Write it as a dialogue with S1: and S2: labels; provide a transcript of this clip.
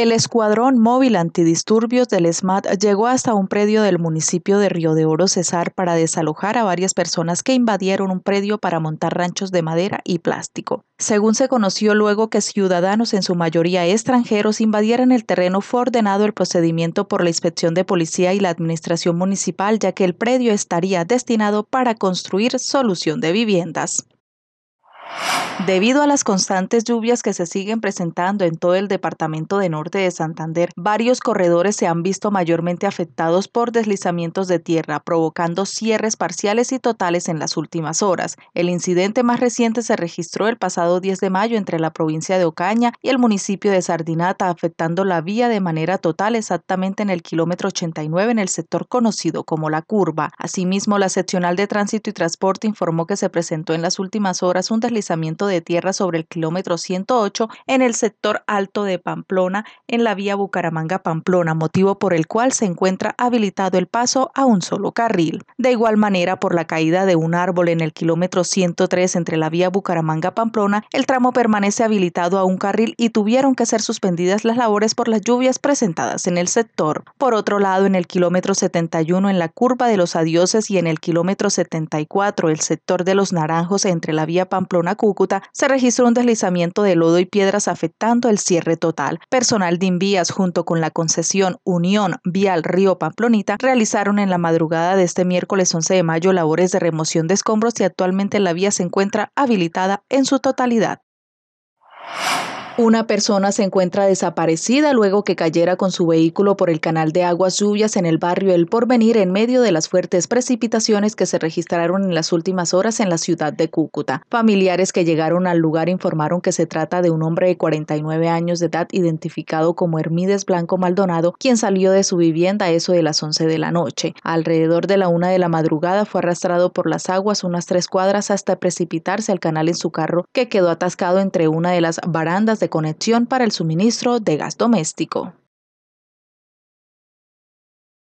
S1: El escuadrón móvil antidisturbios del SMAT llegó hasta un predio del municipio de Río de Oro Cesar para desalojar a varias personas que invadieron un predio para montar ranchos de madera y plástico. Según se conoció luego que ciudadanos, en su mayoría extranjeros, invadieran el terreno, fue ordenado el procedimiento por la inspección de policía y la administración municipal, ya que el predio estaría destinado para construir solución de viviendas. Debido a las constantes lluvias que se siguen presentando en todo el departamento de norte de Santander, varios corredores se han visto mayormente afectados por deslizamientos de tierra, provocando cierres parciales y totales en las últimas horas. El incidente más reciente se registró el pasado 10 de mayo entre la provincia de Ocaña y el municipio de Sardinata, afectando la vía de manera total exactamente en el kilómetro 89 en el sector conocido como La Curva. Asimismo, la seccional de tránsito y transporte informó que se presentó en las últimas horas un deslizamiento de tierra sobre el kilómetro 108 en el sector alto de Pamplona, en la vía Bucaramanga-Pamplona, motivo por el cual se encuentra habilitado el paso a un solo carril. De igual manera, por la caída de un árbol en el kilómetro 103 entre la vía Bucaramanga-Pamplona, el tramo permanece habilitado a un carril y tuvieron que ser suspendidas las labores por las lluvias presentadas en el sector. Por otro lado, en el kilómetro 71 en la curva de los adioses y en el kilómetro 74 el sector de los naranjos entre la vía pamplona cúcut se registró un deslizamiento de lodo y piedras afectando el cierre total. Personal de Invías junto con la concesión Unión Vial Río Pamplonita realizaron en la madrugada de este miércoles 11 de mayo labores de remoción de escombros y actualmente la vía se encuentra habilitada en su totalidad. Una persona se encuentra desaparecida luego que cayera con su vehículo por el canal de aguas lluvias en el barrio El Porvenir en medio de las fuertes precipitaciones que se registraron en las últimas horas en la ciudad de Cúcuta. Familiares que llegaron al lugar informaron que se trata de un hombre de 49 años de edad identificado como Hermides Blanco Maldonado, quien salió de su vivienda a eso de las 11 de la noche. Alrededor de la una de la madrugada fue arrastrado por las aguas unas tres cuadras hasta precipitarse al canal en su carro que quedó atascado entre una de las barandas de conexión para el suministro de gas doméstico.